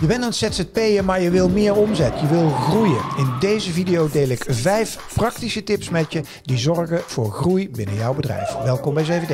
Je bent een ZZP'er, maar je wil meer omzet. Je wil groeien. In deze video deel ik vijf praktische tips met je die zorgen voor groei binnen jouw bedrijf. Welkom bij 7D.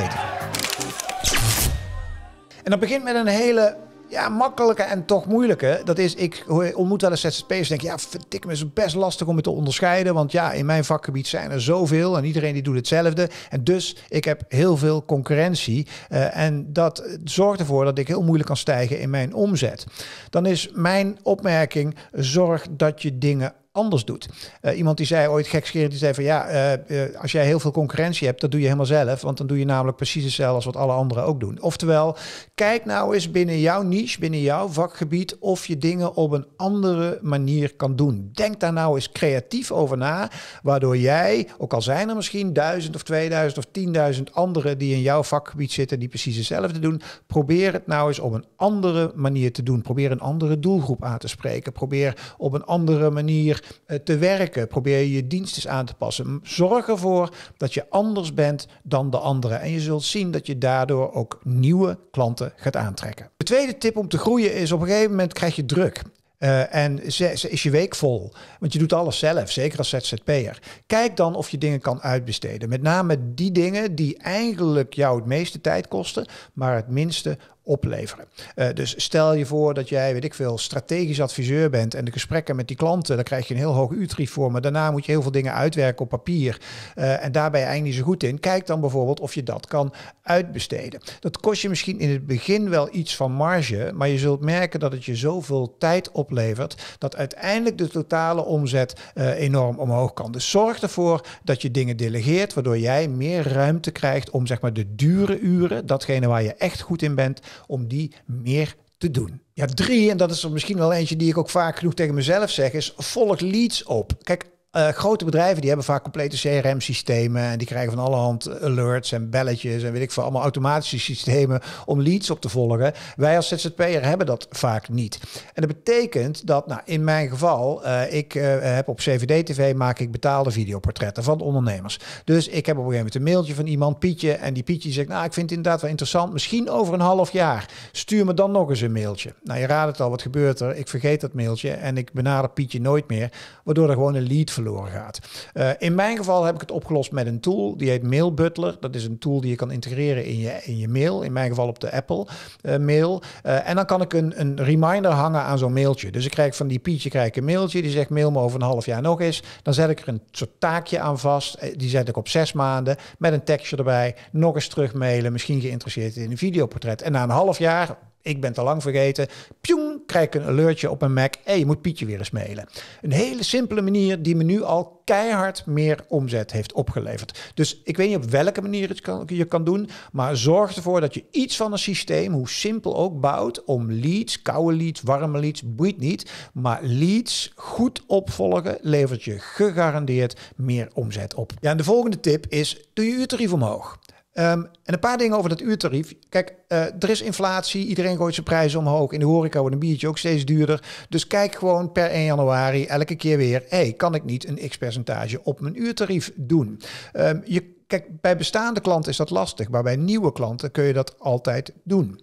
En dat begint met een hele ja, makkelijke en toch moeilijke. Dat is, ik ontmoet wel eens ZZP'ers denk, ja, verdikke me, is best lastig om het te onderscheiden. Want ja, in mijn vakgebied zijn er zoveel en iedereen die doet hetzelfde. En dus, ik heb heel veel concurrentie. Eh, en dat zorgt ervoor dat ik heel moeilijk kan stijgen in mijn omzet. Dan is mijn opmerking, zorg dat je dingen anders doet. Eh, iemand die zei ooit gekscherend, die zei van ja, eh, eh, als jij heel veel concurrentie hebt, dat doe je helemaal zelf, want dan doe je namelijk precies hetzelfde als wat alle anderen ook doen. Oftewel, kijk nou eens binnen jouw niche, binnen jouw vakgebied, of je dingen op een andere manier kan doen. Denk daar nou eens creatief over na, waardoor jij, ook al zijn er misschien duizend of tweeduizend of tienduizend anderen die in jouw vakgebied zitten, die precies hetzelfde doen, probeer het nou eens op een andere manier te doen. Probeer een andere doelgroep aan te spreken. Probeer op een andere manier eh, te werken. Probeer je je diensten aan te passen. Zorg ervoor dat je anders bent dan de anderen. En je zult zien dat je daardoor ook nieuwe klanten gaat aantrekken. De tweede tip om te groeien is op een gegeven moment krijg je druk. Eh, en ze is je week vol. Want je doet alles zelf, zeker als ZZP'er. Kijk dan of je dingen kan uitbesteden. Met name die dingen die eigenlijk jou het meeste tijd kosten, maar het minste opleveren. Eh, dus stel je voor dat jij, weet ik veel, strategisch adviseur bent en de gesprekken met die klanten, daar krijg je een heel hoog uurtarief voor, maar daarna moet je heel veel dingen uitwerken op papier eh, en daar ben je eigenlijk niet zo goed in. Kijk dan bijvoorbeeld of je dat kan uitbesteden. Dat kost je misschien in het begin wel iets van marge, maar je zult merken dat het je zoveel tijd oplevert dat uiteindelijk de totale omzet eh, enorm omhoog kan. Dus zorg ervoor dat je dingen delegeert, waardoor jij meer ruimte krijgt om zeg maar de dure uren, datgene waar je echt goed in bent, om die meer te doen. Ja, drie, en dat is er misschien wel eentje die ik ook vaak genoeg tegen mezelf zeg, is volg leads op. Kijk, eh, grote bedrijven die hebben vaak complete CRM-systemen. En die krijgen van alle hand alerts en belletjes en weet ik veel. Allemaal automatische systemen om leads op te volgen. Wij als ZZP'er hebben dat vaak niet. En dat betekent dat, nou, in mijn geval, eh, ik eh, heb op CVD-TV maak ik betaalde videoportretten van ondernemers. Dus ik heb op een gegeven moment een mailtje van iemand, Pietje. En die Pietje zegt, nou, ik vind het inderdaad wel interessant. Misschien over een half jaar. Stuur me dan nog eens een mailtje. Nou, je raadt het al, wat gebeurt er? Ik vergeet dat mailtje en ik benader Pietje nooit meer. Waardoor er gewoon een lead verloopt gaat. Eh, in mijn geval heb ik het opgelost met een tool, die heet Mail Butler. Dat is een tool die je kan integreren in je, in je mail, in mijn geval op de Apple eh, mail. Eh, en dan kan ik een, een reminder hangen aan zo'n mailtje. Dus ik krijg van die Pietje krijg ik een mailtje, die zegt mail me over een half jaar nog eens. Dan zet ik er een soort taakje aan vast, die zet ik op zes maanden, met een tekstje erbij, nog eens terug mailen. misschien geïnteresseerd in een videoportret. En na een half jaar ik ben te lang vergeten. Pjoeng, krijg ik een alertje op mijn Mac. Hé, je moet Pietje weer eens mailen. Een hele simpele manier die me nu al keihard meer omzet heeft opgeleverd. Dus ik weet niet op welke manier het kan, je kan doen. Maar zorg ervoor dat je iets van een systeem, hoe simpel ook, bouwt. Om leads, koude leads, warme leads, boeit niet. Maar leads goed opvolgen levert je gegarandeerd meer omzet op. Ja, en de volgende tip is, doe je uurtarief omhoog. Ehm, en een paar dingen over dat uurtarief. Kijk, eh, er is inflatie, iedereen gooit zijn prijzen omhoog. In de horeca wordt een biertje ook steeds duurder. Dus kijk gewoon per 1 januari elke keer weer... hey, kan ik niet een x-percentage op mijn uurtarief doen? Ehm, je Kijk, bij bestaande klanten is dat lastig, maar bij nieuwe klanten kun je dat altijd doen.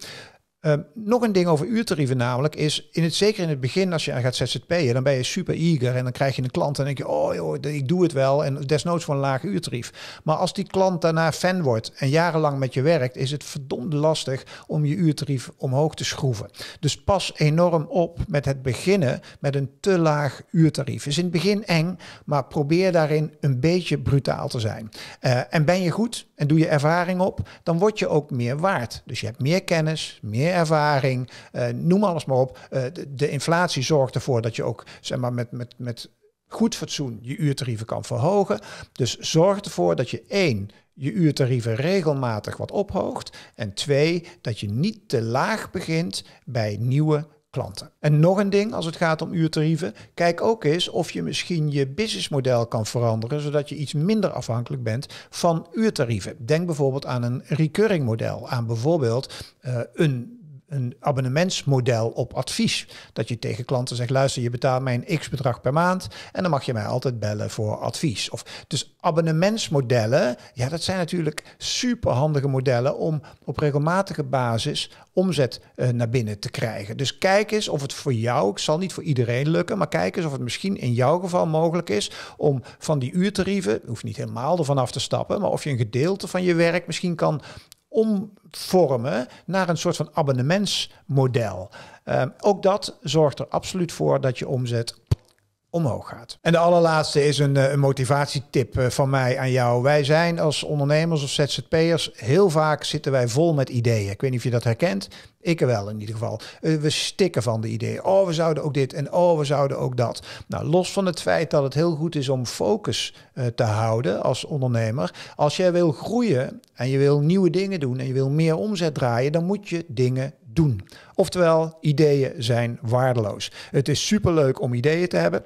Ehm, nog een ding over uurtarieven namelijk is, in het, zeker in het begin als je gaat zzp'en, dan ben je super eager en dan krijg je een klant en denk je, oh joh, ik doe het wel en desnoods voor een laag uurtarief. Maar als die klant daarna fan wordt en jarenlang met je werkt, is het verdomd lastig om je uurtarief omhoog te schroeven. Dus pas enorm op met het beginnen met een te laag uurtarief. Is in het begin eng, maar probeer daarin een beetje brutaal te zijn. Eh, en ben je goed, en doe je ervaring op, dan word je ook meer waard. Dus je hebt meer kennis, meer ervaring, eh, noem alles maar op. Eh, de, inflatie zorgt ervoor dat je ook zeg maar, met, met, met goed fatsoen je uurtarieven kan verhogen. Dus zorg ervoor dat je één, je uurtarieven regelmatig wat ophoogt. En twee, dat je niet te laag begint bij nieuwe klanten. En nog een ding als het gaat om uurtarieven. Kijk ook eens of je misschien je businessmodel kan veranderen, zodat je iets minder afhankelijk bent van uurtarieven. Denk bijvoorbeeld aan een recurring model, aan bijvoorbeeld eh, een een abonnementsmodel op advies. Dat je tegen klanten zegt, luister, je betaalt mij een x bedrag per maand en dan mag je mij altijd bellen voor advies. Of, dus abonnementsmodellen, ja, dat zijn natuurlijk superhandige modellen om op regelmatige basis omzet eh, naar binnen te krijgen. Dus kijk eens of het voor jou, ik zal niet voor iedereen lukken, maar kijk eens of het misschien in jouw geval mogelijk is om van die uurtarieven, hoeft niet helemaal ervan af te stappen, maar of je een gedeelte van je werk misschien kan omvormen naar een soort van abonnementsmodel. Ehm, ook dat zorgt er absoluut voor dat je omzet omhoog gaat. En de allerlaatste is een, eh, een, motivatietip eh, van mij aan jou. Wij zijn als ondernemers of ZZP'ers heel vaak zitten wij vol met ideeën. Ik weet niet of je dat herkent. Ik wel in ieder geval. Eh, we stikken van de ideeën. Oh, we zouden ook dit en oh, we zouden ook dat. Nou, los van het feit dat het heel goed is om focus te houden als ondernemer. Als jij wil groeien en je wil nieuwe dingen doen en je wil meer omzet draaien, dan moet je dingen doen. Oftewel, ideeën zijn waardeloos. Het is superleuk om ideeën te hebben.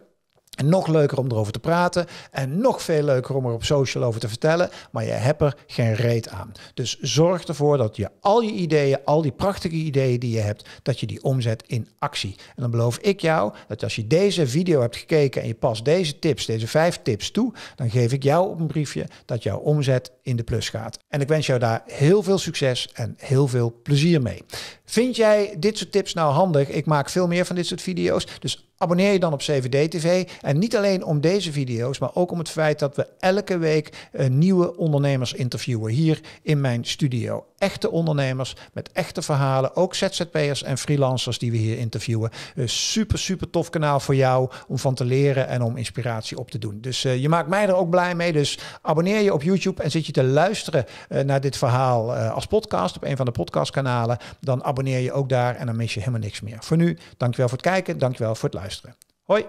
En nog leuker om erover te praten. En nog veel leuker om er op social over te vertellen. Maar je hebt er geen reet aan. Dus zorg ervoor dat je al je ideeën, al die prachtige ideeën die je hebt, dat je die omzet in actie. En dan beloof ik jou dat als je deze video hebt gekeken en je past deze tips, deze vijf tips toe, dan geef ik jou op een briefje dat jouw omzet in de plus gaat. En ik wens jou daar heel veel succes en heel veel plezier mee. Vind jij dit soort tips nou handig? Ik maak veel meer van dit soort video's. Dus Abonneer je dan op d TV. En niet alleen om deze video's, maar ook om het feit dat we elke week eh, nieuwe ondernemers interviewen hier in mijn studio. Echte ondernemers met echte verhalen, ook ZZP'ers en freelancers die we hier interviewen. Eh, super, super tof kanaal voor jou om van te leren en om inspiratie op te doen. Dus eh, je maakt mij er ook blij mee. Dus abonneer je op YouTube en zit je te luisteren naar dit verhaal als podcast op een van de podcastkanalen. Dan abonneer je ook daar en dan mis je helemaal niks meer. Voor nu, dankjewel voor het kijken, dankjewel voor het luisteren. Hoi!